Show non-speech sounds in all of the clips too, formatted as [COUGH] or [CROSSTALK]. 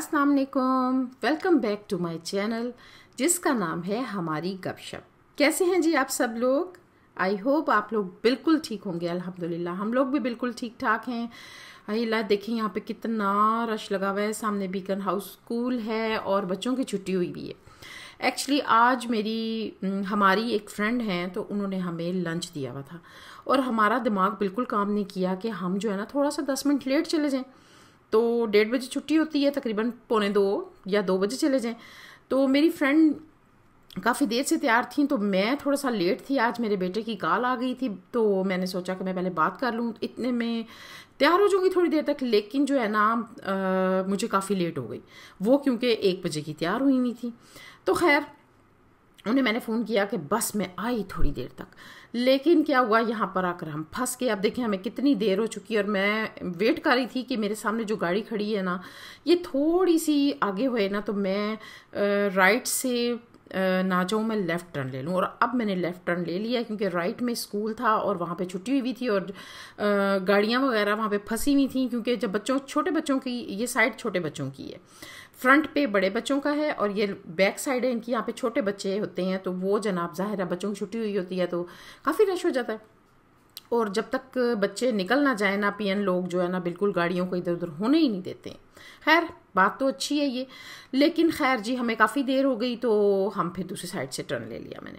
अस्सलाम welcome back to my channel जिसका नाम है हमारी गपशप कैसे हैं जी आप सब लोग आई होप आप लोग बिल्कुल ठीक होंगे अल्हम्दुलिल्लाह हम लोग भी बिल्कुल ठीक ठाक हैं अल्लाह देखें यहाँ पे कितना रश लगा हुआ है सामने बीकन हाउस स्कूल है और बच्चों की छुट्टी हुई भी है एक्चुअली आज मेरी हमारी एक फ्रेंड हैं तो उन्होंने हमें लंच दिया हुआ था और हमारा दिमाग बिल्कुल काम नहीं किया कि हम जो है ना थोड़ा सा दस मिनट लेट चले जाएँ तो डेढ़ बजे छुट्टी होती है तकरीबन पौने दो या दो बजे चले जाएँ तो मेरी फ्रेंड काफ़ी देर से तैयार थी तो मैं थोड़ा सा लेट थी आज मेरे बेटे की कॉल आ गई थी तो मैंने सोचा कि मैं पहले बात कर लूँ इतने में तैयार हो जाऊँगी थोड़ी देर तक लेकिन जो है ना आ, मुझे काफ़ी लेट हो गई वो क्योंकि एक बजे की तैयार हुई हुई थी तो खैर उन्हें मैंने फ़ोन किया कि बस मैं आई थोड़ी देर तक लेकिन क्या हुआ यहाँ पर आकर हम फंस गए अब देखिए हमें कितनी देर हो चुकी है और मैं वेट कर रही थी कि मेरे सामने जो गाड़ी खड़ी है ना ये थोड़ी सी आगे हुए ना तो मैं राइट से ना जाऊँ मैं लेफ़्ट टर्न ले लूँ और अब मैंने लेफ़्ट टर्न ले लिया क्योंकि राइट में स्कूल था और वहाँ पे छुट्टी हुई थी और गाड़ियाँ वगैरह वहाँ पे फंसी हुई थी क्योंकि जब बच्चों छोटे बच्चों की ये साइड छोटे बच्चों की है फ्रंट पे बड़े बच्चों का है और ये बैक साइड है इनकी यहाँ पे छोटे बच्चे होते हैं तो वो जनाब ज़ाहिर है बच्चों की छुट्टी हुई होती है तो काफ़ी रश हो जाता है और जब तक बच्चे निकल ना जाए ना पीएन लोग जो है ना बिल्कुल गाड़ियों को इधर उधर होने ही नहीं देते खैर बात तो अच्छी है ये लेकिन खैर जी हमें काफ़ी देर हो गई तो हम फिर दूसरी साइड से टर्न ले लिया मैंने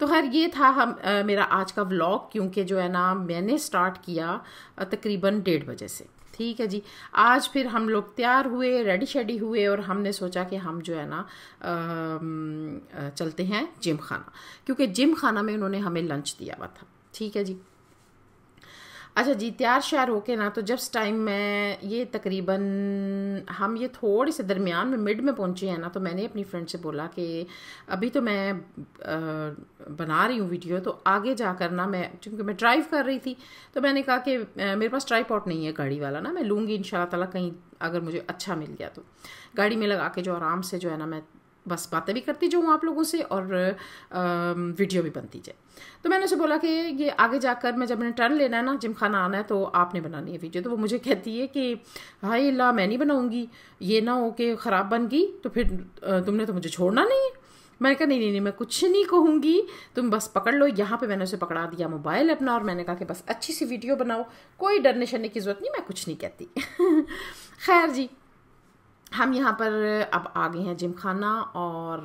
तो खैर ये था हम आ, मेरा आज का व्लॉग क्योंकि जो है ना मैंने स्टार्ट किया तकरीबन डेढ़ बजे से ठीक है जी आज फिर हम लोग तैयार हुए रेडी शेडी हुए और हमने सोचा कि हम जो है ना चलते हैं जिम खाना क्योंकि जिम खाना में उन्होंने हमें लंच दिया हुआ था ठीक है जी अच्छा जी तैयार श्यार होके ना तो जब टाइम मैं ये तकरीबन हम ये थोड़े से दरमियान में मिड में पहुँचे हैं ना तो मैंने अपनी फ्रेंड से बोला कि अभी तो मैं बना रही हूँ वीडियो तो आगे जा कर ना मैं क्योंकि मैं ड्राइव कर रही थी तो मैंने कहा कि मेरे पास ट्राईपॉट नहीं है गाड़ी वाला ना मैं लूँगी इन शाला कहीं अगर मुझे अच्छा मिल गया तो गाड़ी में लगा के जो आराम से जो है ना मैं बस बातें भी करती जाऊँ आप लोगों से और वीडियो भी बनती जाए तो मैंने उसे बोला कि ये आगे जाकर मैं जब मैंने टर्न लेना है ना जिम खाना आना है तो आपने बनानी है वीडियो तो वो मुझे कहती है कि हाई ला मैं नहीं बनाऊँगी ये ना हो कि ख़राब बन गई तो फिर तुमने तो मुझे छोड़ना नहीं है मैंने कहा नहीं नहीं नहीं मैं कुछ नहीं कहूँगी तुम बस पकड़ लो यहाँ पे मैंने उसे पकड़ा दिया मोबाइल अपना और मैंने कहा कि बस अच्छी सी वीडियो बनाओ कोई डरने शरने की ज़रूरत नहीं मैं कुछ नहीं कहती [LAUGHS] खैर जी हम यहाँ पर अब आ गए हैं जिम खाना और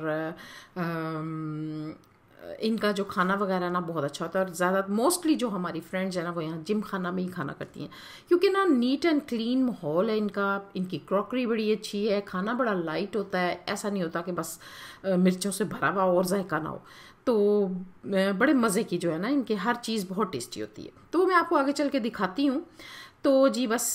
इनका जो खाना वगैरह ना बहुत अच्छा होता है और ज़्यादा मोस्टली जो हमारी फ्रेंड्स हैं ना वो यहाँ जिम खाना में ही खाना करती हैं क्योंकि ना नीट एंड क्लीन माहौल है इनका इनकी क्रॉकरी बड़ी अच्छी है खाना बड़ा लाइट होता है ऐसा नहीं होता कि बस मिर्चों से भरा हुआ और जायका ना हो तो बड़े मज़े की जो है ना इनकी हर चीज़ बहुत टेस्टी होती है तो मैं आपको आगे चल के दिखाती हूँ तो जी बस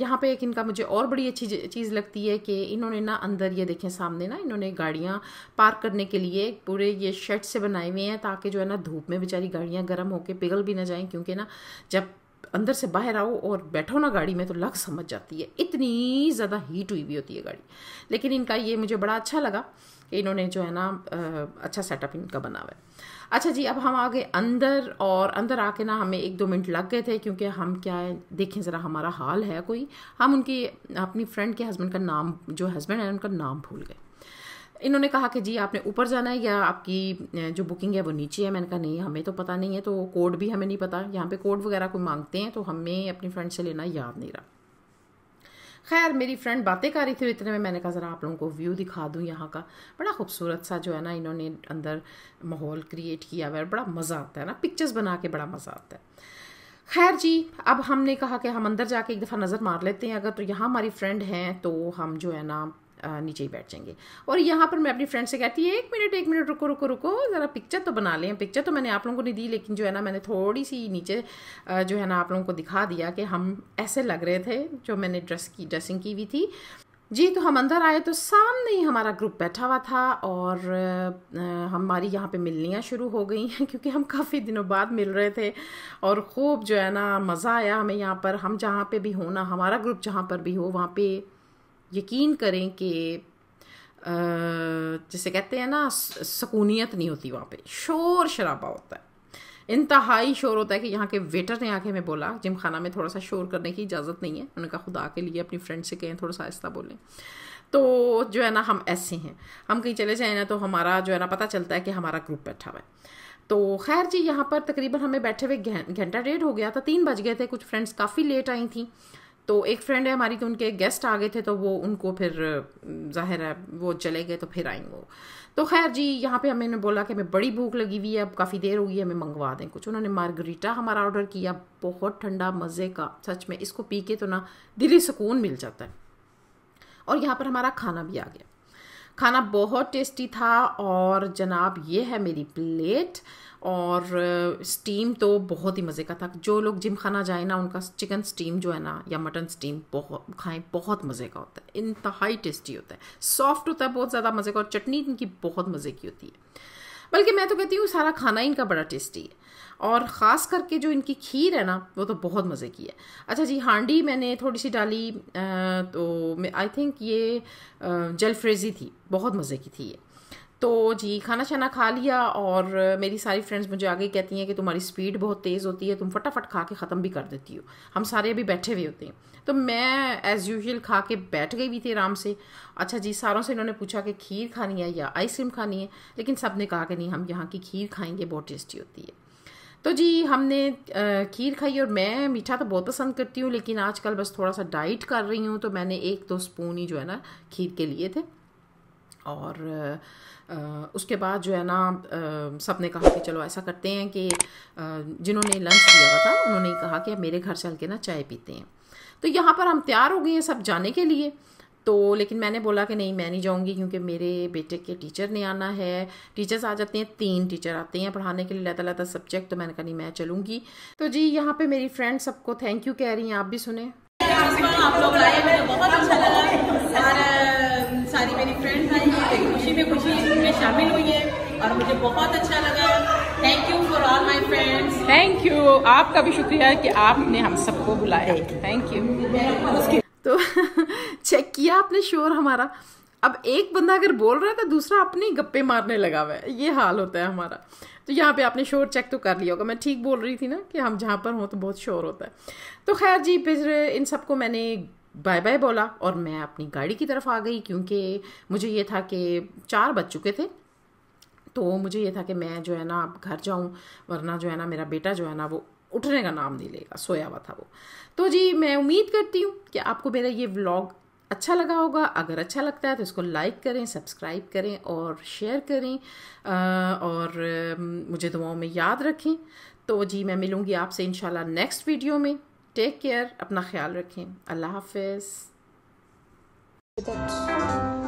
यहाँ पे एक इनका मुझे और बड़ी अच्छी चीज़ लगती है कि इन्होंने ना अंदर ये देखें सामने ना इन्होंने गाड़ियाँ पार्क करने के लिए पूरे ये शेड से बनाए हुए हैं ताकि जो है ना धूप में बेचारी गाड़ियाँ गर्म होकर पिघल भी ना जाएँ क्योंकि ना जब अंदर से बाहर आओ और बैठो ना गाड़ी में तो लग समझ जाती है इतनी ज़्यादा हीट हुई भी होती है गाड़ी लेकिन इनका ये मुझे बड़ा अच्छा लगा कि इन्होंने जो है ना अच्छा सेटअप इनका बना हुआ है अच्छा जी अब हम आ गए अंदर और अंदर आके ना हमें एक दो मिनट लग गए थे क्योंकि हम क्या है देखें ज़रा हमारा हाल है कोई हम उनकी अपनी फ्रेंड के हस्बैंड का नाम जो हस्बैंड है उनका नाम भूल गए इन्होंने कहा कि जी आपने ऊपर जाना है या आपकी जो बुकिंग है वो नीचे है मैंने कहा नहीं हमें तो पता नहीं है तो कोड भी हमें नहीं पता यहाँ पे कोड वगैरह कोई मांगते हैं तो हमें अपनी फ्रेंड से लेना याद नहीं रहा खैर मेरी फ्रेंड बातें कर रही थी इतने में मैंने कहा ज़रा आप लोगों को व्यू दिखा दूँ यहाँ का बड़ा खूबसूरत सा जो है ना इन्होंने अंदर माहौल क्रिएट किया हुआ है बड़ा मज़ा आता है ना पिक्चर्स बना के बड़ा मज़ा आता है खैर जी अब हमने कहा कि हम अंदर जाके एक दफ़ा नज़र मार लेते हैं अगर तो यहाँ हमारी फ्रेंड हैं तो हम जो है ना नीचे ही बैठ जाएंगे और यहाँ पर मैं अपनी फ्रेंड से कहती है एक मिनट एक मिनट रुको रुको रुको ज़रा पिक्चर तो बना लें पिक्चर तो मैंने आप लोगों को नहीं दी लेकिन जो है ना मैंने थोड़ी सी नीचे जो है ना आप लोगों को दिखा दिया कि हम ऐसे लग रहे थे जो मैंने ड्रेस की ड्रेसिंग की हुई थी जी तो हम अंदर आए तो सामने ही हमारा ग्रुप बैठा हुआ था और हमारी यहाँ पे मिलनियाँ शुरू हो गई हैं [LAUGHS] क्योंकि हम काफ़ी दिनों बाद मिल रहे थे और खूब जो है ना मज़ा आया हमें यहाँ पर हम जहाँ पे भी हो ना हमारा ग्रुप जहाँ पर भी हो वहाँ पे यकीन करें कि जैसे कहते हैं ना सकूनीत नहीं होती वहाँ पे शोर शराबा होता है इंतहाई शोर होता है कि यहाँ के वेटर ने आके हमें बोला जिम खाना में थोड़ा सा शोर करने की इजाज़त नहीं है उन्होंने कहा खुदा के लिए अपनी फ्रेंड से कहें थोड़ा सा आहिस्ता बोलें तो जो है ना हम ऐसे हैं हम कहीं चले जाए ना तो हमारा जो है ना पता चलता है कि हमारा ग्रुप बैठा हुआ है तो खैर जी यहाँ पर तकरीबन हमें बैठे हुए घंटा डेढ़ हो गया था तीन बज गए थे कुछ फ्रेंड्स काफ़ी लेट आई थी तो एक फ्रेंड है हमारी तो उनके गेस्ट आ गए थे तो वो उनको फिर जाहिर है वो चले गए तो फिर आएंगे वो तो खैर जी यहाँ पे हमें बोला कि हमें बड़ी भूख लगी हुई है अब काफ़ी देर होगी हमें मंगवा दें कुछ उन्होंने मार्गरीटा हमारा ऑर्डर किया बहुत ठंडा मज़े का सच में इसको पी के तो ना दिली सुकून मिल जाता है और यहाँ पर हमारा खाना भी आ गया खाना बहुत टेस्टी था और जनाब ये है मेरी प्लेट और स्टीम तो बहुत ही मज़े का था जो लोग जिम खाना जाए ना उनका चिकन स्टीम जो है ना या मटन स्टीम बहुत खाएं बहुत मज़े का होता है इंतहाई टेस्टी होता है सॉफ्ट होता है बहुत ज़्यादा मज़े का और चटनी इनकी बहुत मज़े की होती है बल्कि मैं तो कहती हूँ सारा खाना इनका बड़ा टेस्टी है और ख़ास करके जो इनकी खीर है ना वो तो बहुत मज़े की है अच्छा जी हांडी मैंने थोड़ी सी डाली तो आई थिंक ये जलफ्रेजी थी बहुत मज़े की थी ये तो जी खाना शाना खा लिया और मेरी सारी फ्रेंड्स मुझे आगे कहती हैं कि तुम्हारी स्पीड बहुत तेज़ होती है तुम फटाफट खा के ख़त्म भी कर देती हो हम सारे अभी बैठे हुए होते हैं तो मैं एज़ यूजल खा के बैठ गई भी थी आराम से अच्छा जी सारों से इन्होंने पूछा कि खीर खानी है या आइसक्रीम खानी है लेकिन सब ने कहा कि नहीं हम यहाँ की खीर खाएँगे बहुत टेस्टी होती है तो जी हमने खीर खाई और मैं मीठा तो बहुत पसंद करती हूँ लेकिन आजकल बस थोड़ा सा डाइट कर रही हूँ तो मैंने एक दो स्पून ही जो है ना खीर के लिए थे और उसके बाद जो है ना सब ने कहा कि चलो ऐसा करते हैं कि जिन्होंने लंच किया था उन्होंने कहा कि अब मेरे घर चल के ना चाय पीते हैं तो यहाँ पर हम तैयार हो गए हैं सब जाने के लिए तो लेकिन मैंने बोला कि नहीं मैं नहीं जाऊँगी क्योंकि मेरे बेटे के टीचर ने आना है टीचर्स आ जाते हैं तीन टीचर आते हैं पढ़ाने के लिए लता लता सब्जेक्ट तो मैंने कहा नहीं मैं चलूँगी तो जी यहाँ पे मेरी फ्रेंड सबको थैंक यू कह रही हैं आप भी सुने तो आप लोग मुझे बहुत अच्छा लगा और सारी मेरी फ्रेंड्स आई हैं तो मेरी खुशी में खुशी में शामिल हुई है और मुझे बहुत अच्छा लगा thank you for all my friends thank you आपका भी शुक्रिया कि आपने हम सबको बुलाया थैंक यू तो चेक [LAUGHS] किया आपने शोर हमारा अब एक बंदा अगर बोल रहा है तो दूसरा अपने गप्पे मारने लगा हुआ है ये हाल होता है हमारा तो यहाँ पे आपने शोर चेक तो कर लिया होगा मैं ठीक बोल रही थी ना कि हम जहाँ पर हों तो बहुत शोर होता है तो खैर जी फिर इन सबको मैंने बाय बाय बोला और मैं अपनी गाड़ी की तरफ आ गई क्योंकि मुझे ये था कि चार बज चुके थे तो मुझे ये था कि मैं जो है ना अब घर जाऊँ वरना जो है ना मेरा बेटा जो है ना वो उठने का नाम नहीं लेगा सोया हुआ था वो तो जी मैं उम्मीद करती हूँ कि आपको मेरा ये व्लॉग अच्छा लगा होगा अगर अच्छा लगता है तो इसको लाइक करें सब्सक्राइब करें और शेयर करें और मुझे दुआओं में याद रखें तो जी मैं मिलूँगी आपसे इन नेक्स्ट वीडियो में टेक केयर अपना ख्याल रखें अल्लाह हाफिज़